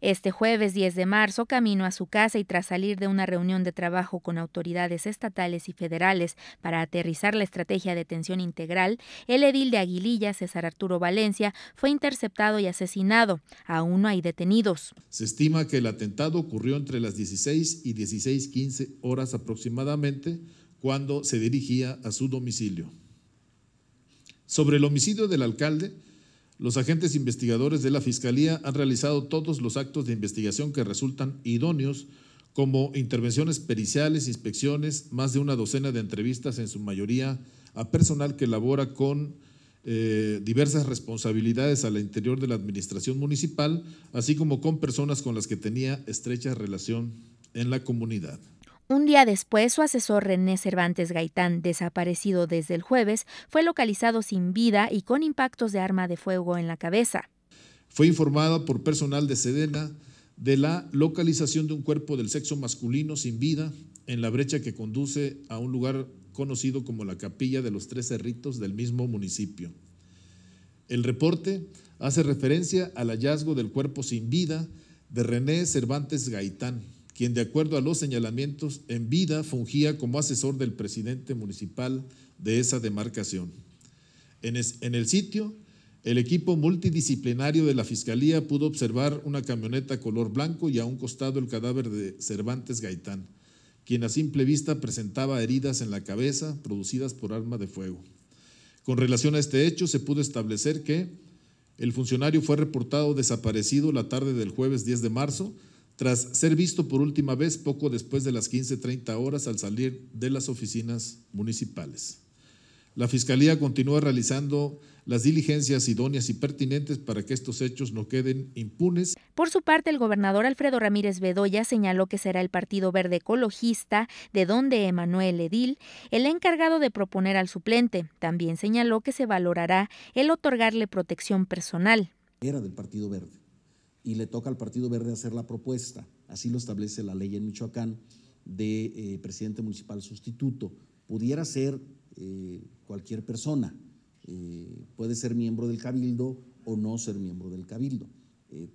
Este jueves 10 de marzo, camino a su casa y tras salir de una reunión de trabajo con autoridades estatales y federales para aterrizar la estrategia de atención integral, el edil de Aguililla, César Arturo Valencia, fue interceptado y asesinado. Aún no hay detenidos. Se estima que el atentado ocurrió entre las 16 y 16.15 horas aproximadamente cuando se dirigía a su domicilio. Sobre el homicidio del alcalde, los agentes investigadores de la Fiscalía han realizado todos los actos de investigación que resultan idóneos, como intervenciones periciales, inspecciones, más de una docena de entrevistas, en su mayoría a personal que labora con eh, diversas responsabilidades al interior de la administración municipal, así como con personas con las que tenía estrecha relación en la comunidad. Un día después, su asesor René Cervantes Gaitán, desaparecido desde el jueves, fue localizado sin vida y con impactos de arma de fuego en la cabeza. Fue informada por personal de Sedena de la localización de un cuerpo del sexo masculino sin vida en la brecha que conduce a un lugar conocido como la Capilla de los Tres Cerritos del mismo municipio. El reporte hace referencia al hallazgo del cuerpo sin vida de René Cervantes Gaitán, quien de acuerdo a los señalamientos en vida fungía como asesor del presidente municipal de esa demarcación. En, el sitio, el equipo multidisciplinario de la Fiscalía pudo observar una camioneta color blanco y a un costado el cadáver de Cervantes Gaitán, quien a simple vista presentaba heridas en la cabeza producidas por arma de fuego. Con relación a este hecho, se pudo establecer que el funcionario fue reportado desaparecido la tarde del jueves 10 de marzo, tras ser visto por última vez poco después de las 15.30 horas al salir de las oficinas municipales. La Fiscalía continúa realizando las diligencias idóneas y pertinentes para que estos hechos no queden impunes. Por su parte, el gobernador Alfredo Ramírez Bedoya señaló que será el Partido Verde Ecologista, de donde Emanuel Edil, el encargado de proponer al suplente. También señaló que se valorará el otorgarle protección personal. Era del Partido Verde y le toca al Partido Verde hacer la propuesta. Así lo establece la ley en Michoacán de eh, presidente municipal sustituto. Pudiera ser eh, cualquier persona, eh, puede ser miembro del cabildo o no ser miembro del cabildo.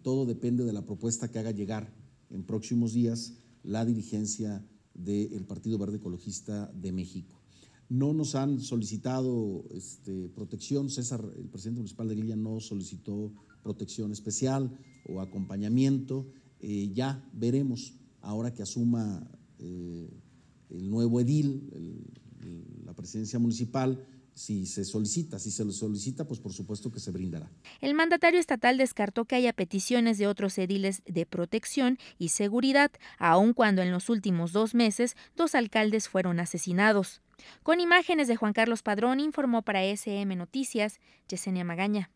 todo depende de la propuesta que haga llegar en próximos días la dirigencia del Partido Verde Ecologista de México. No nos han solicitado este, protección, César, el presidente municipal de Guilla, no solicitó protección especial o acompañamiento. Eh, ya veremos ahora que asuma eh, el nuevo edil, la presidencia municipal, si se solicita, si se lo solicita, pues por supuesto que se brindará. El mandatario estatal descartó que haya peticiones de otros ediles de protección y seguridad, aun cuando en los últimos dos meses dos alcaldes fueron asesinados. Con imágenes de Juan Carlos Padrón informó para SM Noticias Yesenia Magaña.